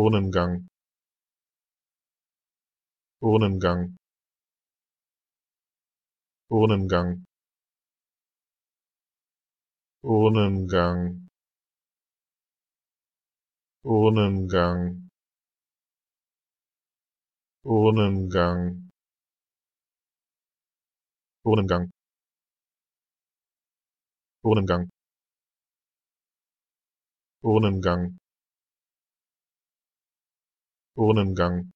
urnengang urnengang urnengang Urnengang Urnengang Urnengang Urnengang Urnengang Urnengang urnengang